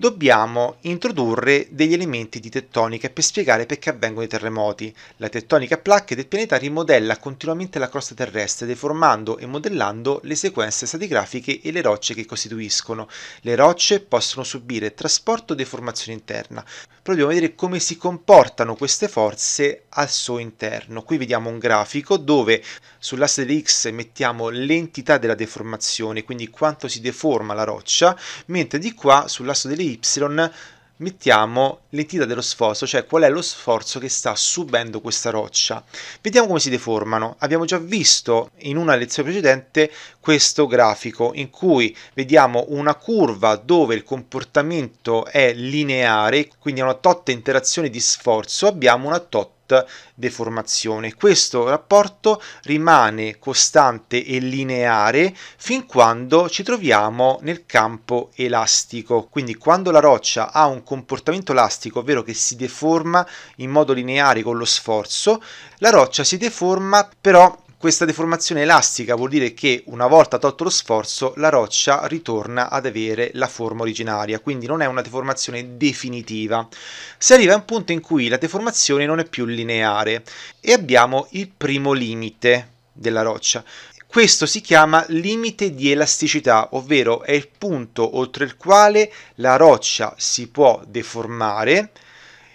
dobbiamo introdurre degli elementi di tettonica per spiegare perché avvengono i terremoti. La tettonica a placche del pianeta rimodella continuamente la crosta terrestre, deformando e modellando le sequenze stratigrafiche e le rocce che costituiscono. Le rocce possono subire trasporto o deformazione interna. Proviamo a vedere come si comportano queste forze al suo interno. Qui vediamo un grafico dove sull'asse dell'X mettiamo l'entità della deformazione, quindi quanto si deforma la roccia, mentre di qua sull'asse dell'Y y mettiamo l'entità dello sforzo, cioè qual è lo sforzo che sta subendo questa roccia. Vediamo come si deformano. Abbiamo già visto in una lezione precedente questo grafico in cui vediamo una curva dove il comportamento è lineare, quindi una totta interazione di sforzo, abbiamo una totta deformazione. Questo rapporto rimane costante e lineare fin quando ci troviamo nel campo elastico. Quindi quando la roccia ha un comportamento elastico, ovvero che si deforma in modo lineare con lo sforzo, la roccia si deforma però questa deformazione elastica vuol dire che una volta tolto lo sforzo la roccia ritorna ad avere la forma originaria, quindi non è una deformazione definitiva. Si arriva a un punto in cui la deformazione non è più lineare e abbiamo il primo limite della roccia. Questo si chiama limite di elasticità, ovvero è il punto oltre il quale la roccia si può deformare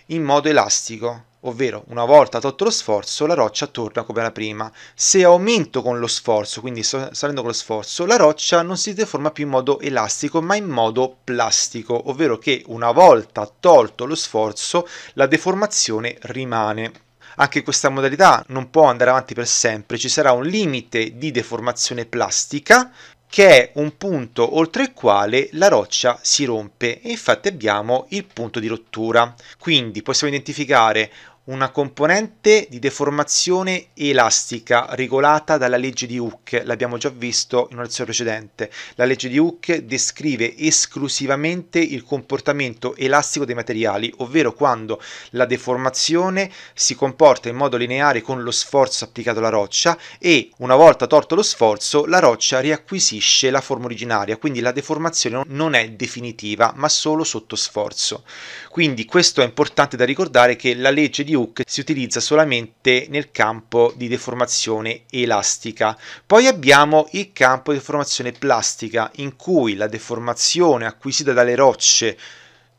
in modo elastico ovvero una volta tolto lo sforzo la roccia torna come la prima. Se aumento con lo sforzo, quindi salendo con lo sforzo, la roccia non si deforma più in modo elastico ma in modo plastico, ovvero che una volta tolto lo sforzo la deformazione rimane. Anche questa modalità non può andare avanti per sempre, ci sarà un limite di deformazione plastica che è un punto oltre il quale la roccia si rompe e infatti abbiamo il punto di rottura. Quindi possiamo identificare una componente di deformazione elastica regolata dalla legge di Hooke, l'abbiamo già visto in una lezione precedente. La legge di Hooke descrive esclusivamente il comportamento elastico dei materiali, ovvero quando la deformazione si comporta in modo lineare con lo sforzo applicato alla roccia e una volta tolto lo sforzo la roccia riacquisisce la forma originaria, quindi la deformazione non è definitiva ma solo sotto sforzo. Quindi questo è importante da ricordare che la legge di più si utilizza solamente nel campo di deformazione elastica. Poi abbiamo il campo di deformazione plastica in cui la deformazione acquisita dalle rocce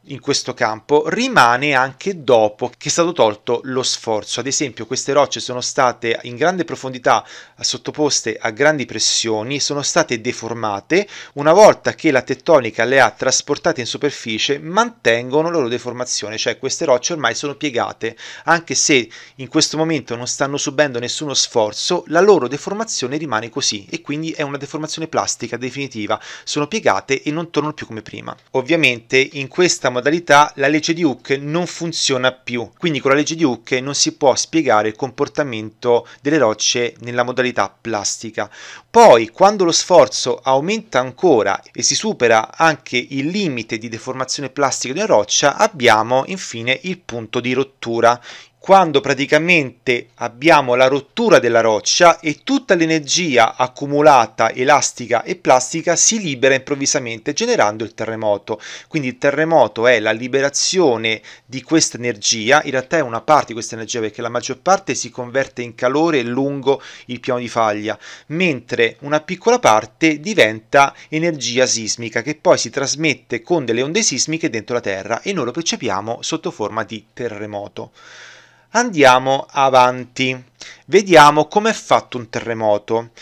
in questo campo rimane anche dopo che è stato tolto lo sforzo. Ad esempio, queste rocce sono state in grande profondità sottoposte a grandi pressioni, sono state deformate. Una volta che la tettonica le ha trasportate in superficie, mantengono la loro deformazione, cioè queste rocce ormai sono piegate, anche se in questo momento non stanno subendo nessuno sforzo, la loro deformazione rimane così e quindi è una deformazione plastica definitiva. Sono piegate e non tornano più come prima. Ovviamente in questa modalità la legge di Hooke non funziona più, quindi con la legge di Hooke non si può spiegare il comportamento delle rocce nella modalità plastica. Poi quando lo sforzo aumenta ancora e si supera anche il limite di deformazione plastica di una roccia, abbiamo infine il punto di rottura quando praticamente abbiamo la rottura della roccia e tutta l'energia accumulata elastica e plastica si libera improvvisamente generando il terremoto. Quindi il terremoto è la liberazione di questa energia, in realtà è una parte di questa energia perché la maggior parte si converte in calore lungo il piano di faglia, mentre una piccola parte diventa energia sismica che poi si trasmette con delle onde sismiche dentro la Terra e noi lo percepiamo sotto forma di terremoto. Andiamo avanti, vediamo come è fatto un terremoto.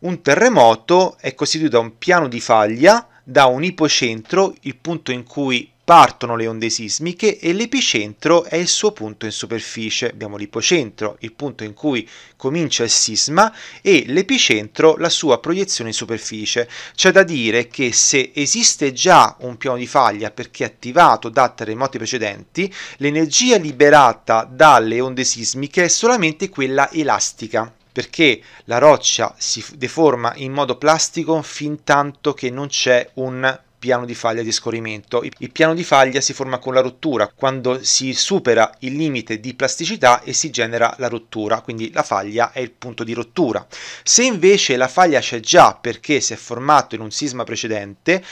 Un terremoto è costituito da un piano di faglia, da un ipocentro, il punto in cui partono le onde sismiche e l'epicentro è il suo punto in superficie. Abbiamo l'ipocentro, il punto in cui comincia il sisma, e l'epicentro, la sua proiezione in superficie. C'è da dire che se esiste già un piano di faglia perché attivato da terremoti precedenti, l'energia liberata dalle onde sismiche è solamente quella elastica perché la roccia si deforma in modo plastico fin tanto che non c'è un piano di faglia di scorrimento. Il piano di faglia si forma con la rottura, quando si supera il limite di plasticità e si genera la rottura, quindi la faglia è il punto di rottura. Se invece la faglia c'è già perché si è formato in un sisma precedente,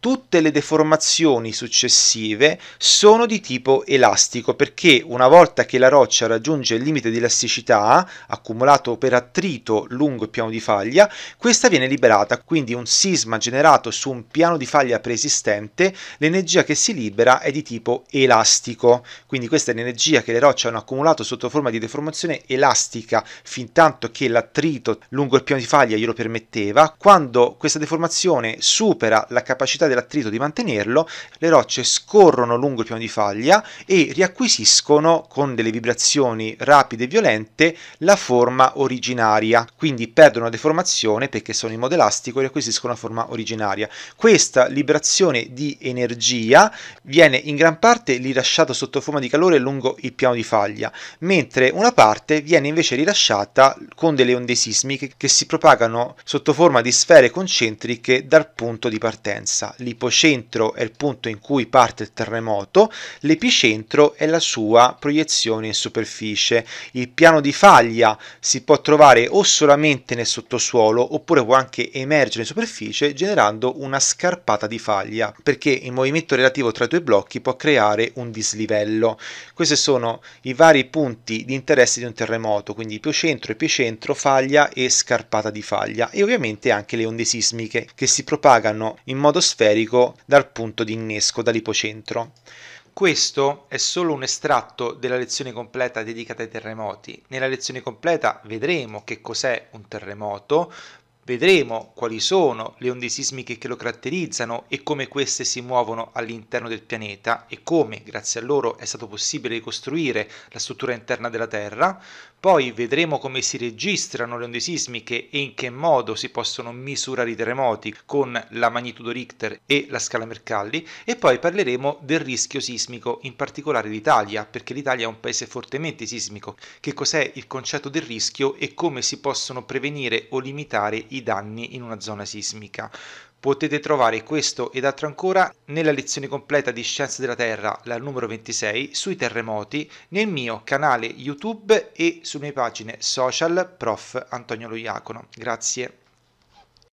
tutte le deformazioni successive sono di tipo elastico perché una volta che la roccia raggiunge il limite di elasticità accumulato per attrito lungo il piano di faglia, questa viene liberata, quindi un sisma generato su un piano di faglia preesistente, l'energia che si libera è di tipo elastico, quindi questa è l'energia che le rocce hanno accumulato sotto forma di deformazione elastica fin tanto che l'attrito lungo il piano di faglia glielo permetteva, quando questa deformazione supera la capacità dell'attrito di mantenerlo, le rocce scorrono lungo il piano di faglia e riacquisiscono con delle vibrazioni rapide e violente la forma originaria, quindi perdono la deformazione perché sono in modo elastico e riacquisiscono la forma originaria. Questa liberazione di energia viene in gran parte rilasciata sotto forma di calore lungo il piano di faglia, mentre una parte viene invece rilasciata con delle onde sismiche che si propagano sotto forma di sfere concentriche dal punto di partenza l'ipocentro è il punto in cui parte il terremoto, l'epicentro è la sua proiezione in superficie. Il piano di faglia si può trovare o solamente nel sottosuolo oppure può anche emergere in superficie generando una scarpata di faglia, perché il movimento relativo tra i due blocchi può creare un dislivello. Questi sono i vari punti di interesse di un terremoto, quindi ipocentro, epicentro, faglia e scarpata di faglia e ovviamente anche le onde sismiche che si propagano in modo sferico periferico dal punto di innesco dall'ipocentro. Questo è solo un estratto della lezione completa dedicata ai terremoti. Nella lezione completa vedremo che cos'è un terremoto, Vedremo quali sono le onde sismiche che lo caratterizzano e come queste si muovono all'interno del pianeta e come, grazie a loro, è stato possibile ricostruire la struttura interna della Terra. Poi vedremo come si registrano le onde sismiche e in che modo si possono misurare i terremoti con la magnitudo Richter e la scala Mercalli. E poi parleremo del rischio sismico, in particolare l'Italia, perché l'Italia è un paese fortemente sismico. Che cos'è il concetto del rischio e come si possono prevenire o limitare i gravi danni in una zona sismica. Potete trovare questo ed altro ancora nella lezione completa di Scienze della Terra, la numero 26, sui terremoti, nel mio canale YouTube e sulle mie pagine social Prof. Antonio Lo Iacono. Grazie.